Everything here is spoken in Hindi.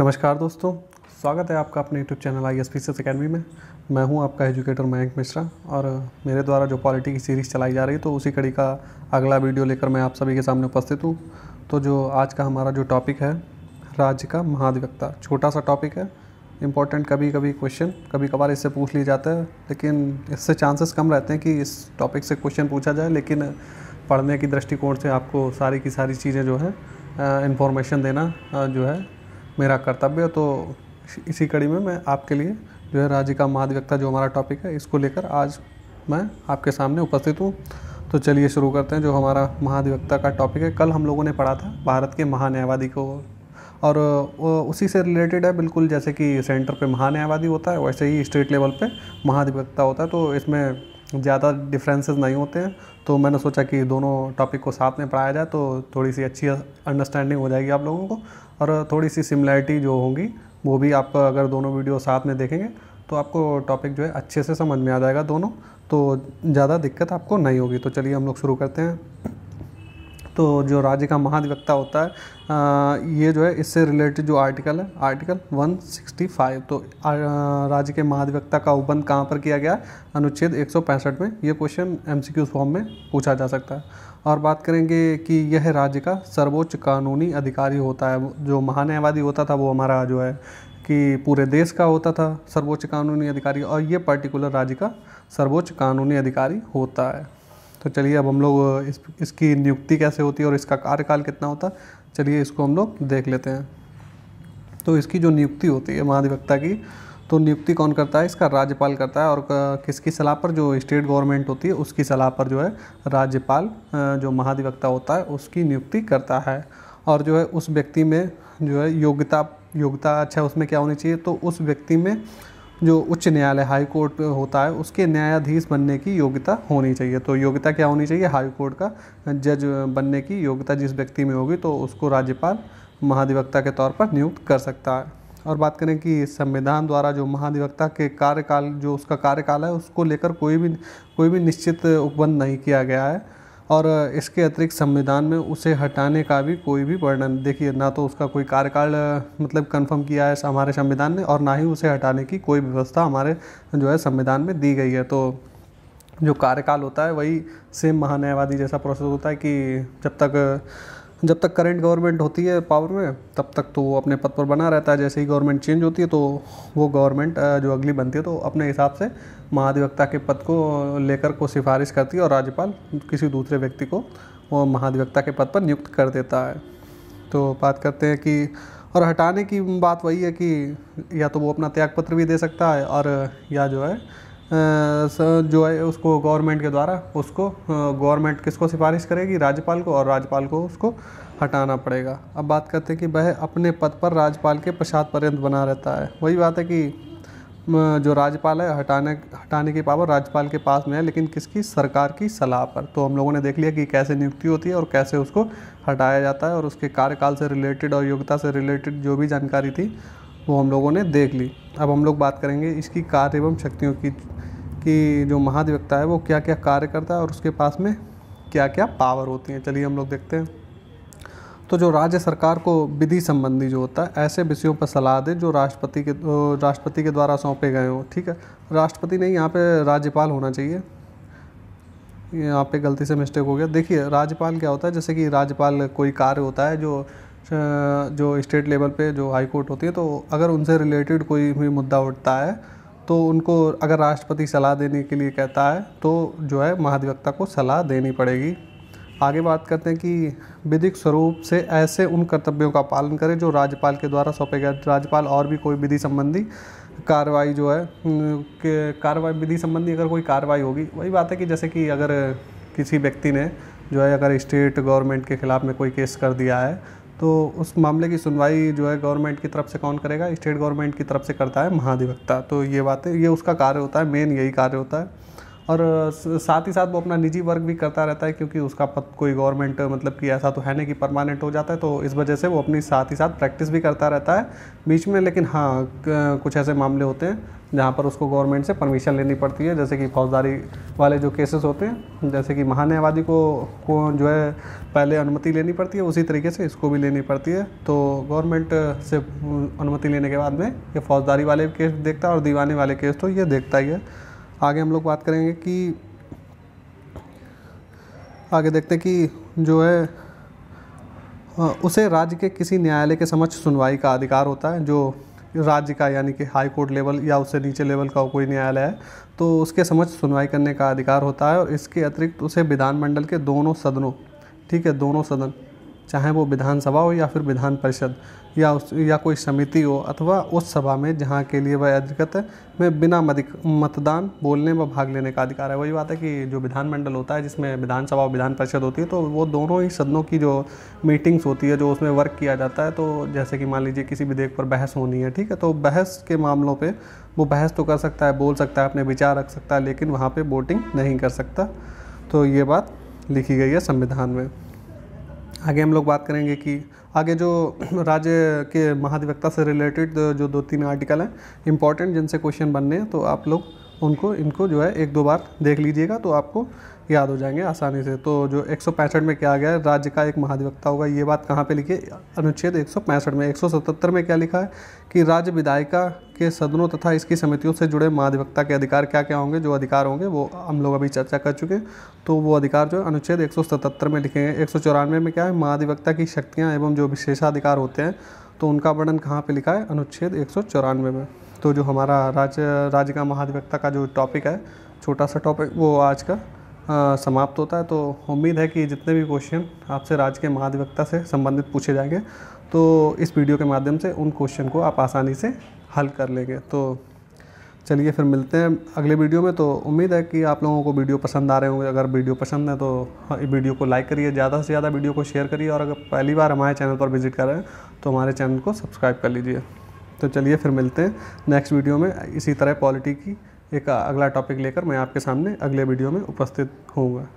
नमस्कार दोस्तों स्वागत है आपका अपने YouTube channel I S S academy में मैं हूं आपका एजुकेटर मयंक मिश्रा और मेरे द्वारा जो पॉलिटी की सीरीज़ चलाई जा रही है तो उसी कड़ी का अगला वीडियो लेकर मैं आप सभी के सामने उपस्थित हूं तो जो आज का हमारा जो टॉपिक है राज्य का महाधिवक्ता छोटा सा टॉपिक है इंपॉर्टेंट कभी कभी क्वेश्चन कभी कभार इससे पूछ लिया जाता है लेकिन इससे चांसेस कम रहते हैं कि इस टॉपिक से क्वेश्चन पूछा जाए लेकिन पढ़ने की दृष्टिकोण से आपको सारी की सारी चीज़ें जो है इन्फॉर्मेशन देना जो है मेरा कर्तव्य तो इसी कड़ी में मैं आपके लिए जो है राज्य का महाधिवक्ता जो हमारा टॉपिक है इसको लेकर आज मैं आपके सामने उपस्थित हूँ तो चलिए शुरू करते हैं जो हमारा महाधिवक्ता का टॉपिक है कल हम लोगों ने पढ़ा था भारत के महान्यायवादी को और उसी से रिलेटेड है बिल्कुल जैसे कि सेंटर पे महान्यायवादी होता है वैसे ही स्टेट लेवल पे महाधिवक्ता होता है तो इसमें ज़्यादा डिफरेंसेस नहीं होते हैं तो मैंने सोचा कि दोनों टॉपिक को साथ में पढ़ाया जाए तो थोड़ी सी अच्छी अंडरस्टैंडिंग हो जाएगी आप लोगों को और थोड़ी सी सिमिलैरिटी जो होंगी वो भी आप अगर दोनों वीडियो साथ में देखेंगे तो आपको टॉपिक जो है अच्छे से समझ में आ जाएगा दोनों तो ज़्यादा दिक्कत आपको नहीं होगी तो चलिए हम लोग शुरू करते हैं तो जो राज्य का महाधिवक्ता होता है ये जो है इससे रिलेटेड जो आर्टिकल है आर्टिकल 165 तो राज्य के महाधिवक्ता का उपबंध कहाँ पर किया गया अनुच्छेद 165 में ये क्वेश्चन एम फॉर्म में पूछा जा सकता है और बात करेंगे कि यह राज्य का सर्वोच्च कानूनी अधिकारी होता है जो महान्यायवादी होता था वो हमारा जो है कि पूरे देश का होता था सर्वोच्च कानूनी अधिकारी और ये पर्टिकुलर राज्य का सर्वोच्च कानूनी अधिकारी होता है तो चलिए अब हम लोग इस इसकी नियुक्ति कैसे होती है और इसका कार्यकाल कितना होता है चलिए इसको हम लोग देख लेते हैं तो इसकी जो नियुक्ति होती है महाधिवक्ता की तो नियुक्ति कौन करता है इसका राज्यपाल करता है और किसकी सलाह पर जो स्टेट गवर्नमेंट होती है उसकी सलाह पर जो है राज्यपाल जो महाधिवक्ता होता है उसकी नियुक्ति करता है और जो है उस व्यक्ति में जो है योग्यता योग्यता अच्छा उसमें क्या होनी चाहिए तो उस व्यक्ति में जो उच्च न्यायालय हाई कोर्ट होता है उसके न्यायाधीश बनने की योग्यता होनी चाहिए तो योग्यता क्या होनी चाहिए हाई कोर्ट का जज बनने की योग्यता जिस व्यक्ति में होगी तो उसको राज्यपाल महाधिवक्ता के तौर पर नियुक्त कर सकता है और बात करें कि संविधान द्वारा जो महाधिवक्ता के कार्यकाल जो उसका कार्यकाल है उसको लेकर कोई भी कोई भी निश्चित उपबंध नहीं किया गया है और इसके अतिरिक्त संविधान में उसे हटाने का भी कोई भी वर्णन देखिए ना तो उसका कोई कार्यकाल मतलब कंफर्म किया है हमारे संविधान ने और ना ही उसे हटाने की कोई व्यवस्था हमारे जो है संविधान में दी गई है तो जो कार्यकाल होता है वही सेम महान्यायवादी जैसा प्रोसेस होता है कि जब तक जब तक करंट गवर्नमेंट होती है पावर में तब तक तो वो अपने पद पर बना रहता है जैसे ही गवर्नमेंट चेंज होती है तो वो गवर्नमेंट जो अगली बनती है तो अपने हिसाब से महाधिवक्ता के पद को लेकर को सिफारिश करती है और राज्यपाल किसी दूसरे व्यक्ति को वो महाधिवक्ता के पद पर नियुक्त कर देता है तो बात करते हैं कि और हटाने की बात वही है कि या तो वो अपना त्यागपत्र भी दे सकता है और या जो है जो है उसको गवर्नमेंट के द्वारा उसको गवर्नमेंट किसको सिफारिश करेगी राज्यपाल को और राज्यपाल को उसको हटाना पड़ेगा अब बात करते हैं कि वह अपने पद पर राज्यपाल के पश्चात पर्यंत बना रहता है वही बात है कि जो राज्यपाल है हटाने हटाने की पावर राज्यपाल के पास में है लेकिन किसकी सरकार की सलाह पर तो हम लोगों ने देख लिया कि कैसे नियुक्ति होती है और कैसे उसको हटाया जाता है और उसके कार्यकाल से रिलेटेड और योग्यता से रिलेटेड जो भी जानकारी थी वो हम लोगों ने देख ली अब हम लोग बात करेंगे इसकी कार्य एवं शक्तियों की कि जो महाधिवक्ता है वो क्या क्या कार्य करता है और उसके पास में क्या क्या पावर होती हैं चलिए हम लोग देखते हैं तो जो राज्य सरकार को विधि संबंधी जो होता है ऐसे विषयों पर सलाह दे जो राष्ट्रपति के राष्ट्रपति के द्वारा सौंपे गए हों ठीक है राष्ट्रपति नहीं यहाँ पे राज्यपाल होना चाहिए यहाँ पे गलती से मिस्टेक हो गया देखिए राज्यपाल क्या होता है जैसे कि राज्यपाल कोई कार्य होता है जो जो स्टेट लेवल पे जो हाई कोर्ट होती है तो अगर उनसे रिलेटेड कोई भी मुद्दा उठता है तो उनको अगर राष्ट्रपति सलाह देने के लिए कहता है तो जो है महाधिवक्ता को सलाह देनी पड़ेगी आगे बात करते हैं कि विधिक स्वरूप से ऐसे उन कर्तव्यों का पालन करें जो राज्यपाल के द्वारा सौंपे गए राज्यपाल और भी कोई विधि संबंधी कार्रवाई जो है कार्रवाई विधि संबंधी अगर कोई कार्रवाई होगी वही बात है कि जैसे कि अगर किसी व्यक्ति ने जो है अगर स्टेट गवर्नमेंट के ख़िलाफ़ में कोई केस कर दिया है तो उस मामले की सुनवाई जो है गवर्नमेंट की तरफ से कौन करेगा स्टेट गवर्नमेंट की तरफ से करता है महाधिवक्ता तो ये बातें ये उसका कार्य होता है मेन यही कार्य होता है और साथ ही साथ वो अपना निजी वर्क भी करता रहता है क्योंकि उसका पद कोई गवर्नमेंट मतलब कि ऐसा तो है नहीं कि परमानेंट हो जाता है तो इस वजह से वो अपनी साथ ही साथ प्रैक्टिस भी करता रहता है बीच में लेकिन हाँ कुछ ऐसे मामले होते हैं जहाँ पर उसको गवर्नमेंट से परमिशन लेनी पड़ती है जैसे कि फौजदारी वाले जो केसेस होते हैं जैसे कि महान्यायवादी को को जो है पहले अनुमति लेनी पड़ती है उसी तरीके से इसको भी लेनी पड़ती है तो गवर्नमेंट से अनुमति लेने के बाद में ये फौजदारी वाले केस देखता है और दीवाने वाले केस तो ये देखता ही है आगे हम लोग बात करेंगे कि आगे देखते हैं कि जो है उसे राज्य के किसी न्यायालय के समक्ष सुनवाई का अधिकार होता है जो राज्य का यानी कि हाई कोर्ट लेवल या उससे नीचे लेवल का कोई न्यायालय है तो उसके समक्ष सुनवाई करने का अधिकार होता है और इसके अतिरिक्त उसे विधानमंडल के दोनों सदनों ठीक है दोनों सदन चाहे वो विधानसभा हो या फिर विधान परिषद या उस या कोई समिति हो अथवा उस सभा में जहाँ के लिए वह अधिकृत है में बिना मतदान बोलने व भाग लेने का अधिकार है वही बात है कि जो विधानमंडल होता है जिसमें विधानसभा और विधान परिषद होती है तो वो दोनों ही सदनों की जो मीटिंग्स होती है जो उसमें वर्क किया जाता है तो जैसे कि मान लीजिए किसी विधेयक पर बहस होनी है ठीक है तो बहस के मामलों पर वो बहस तो कर सकता है बोल सकता है अपने विचार रख सकता है लेकिन वहाँ पर वोटिंग नहीं कर सकता तो ये बात लिखी गई है संविधान में आगे हम लोग बात करेंगे कि आगे जो राज्य के महाधिवक्ता से रिलेटेड जो दो तीन आर्टिकल हैं इंपॉर्टेंट जिनसे क्वेश्चन बनने हैं तो आप लोग उनको इनको जो है एक दो बार देख लीजिएगा तो आपको याद हो जाएंगे आसानी से तो जो एक में क्या आ गया है राज्य का एक महाधिवक्ता होगा ये बात कहाँ पे लिखी अनुच्छेद एक में एक में क्या लिखा है कि राज्य विधायिका के सदनों तथा इसकी समितियों से जुड़े महाधिवक्ता के अधिकार क्या क्या होंगे जो अधिकार होंगे वो हम लोग अभी चर्चा कर चुके हैं तो वो अधिकार जो अनुच्छेद एक में लिखे हैं एक में क्या है महाधिवक्ता की शक्तियाँ एवं जो विशेषाधिकार होते हैं तो उनका वर्णन कहाँ पर लिखा है अनुच्छेद एक में तो जो हमारा राज्य राज्य का महाधिवक्ता का जो टॉपिक है छोटा सा टॉपिक वो आज का आ, समाप्त होता है तो उम्मीद है कि जितने भी क्वेश्चन आपसे राज्य के महाधिवक्ता से संबंधित पूछे जाएंगे तो इस वीडियो के माध्यम से उन क्वेश्चन को आप आसानी से हल कर लेंगे तो चलिए फिर मिलते हैं अगले वीडियो में तो उम्मीद है कि आप लोगों को वीडियो पसंद आ रहे होंगे अगर वीडियो पसंद है तो वीडियो हाँ, को लाइक करिए ज़्यादा से ज़्यादा वीडियो को शेयर करिए और अगर पहली बार हमारे चैनल पर विजिट कर रहे हैं तो हमारे चैनल को सब्सक्राइब कर लीजिए तो चलिए फिर मिलते हैं नेक्स्ट वीडियो में इसी तरह पॉलिटी की एक अगला टॉपिक लेकर मैं आपके सामने अगले वीडियो में उपस्थित होऊंगा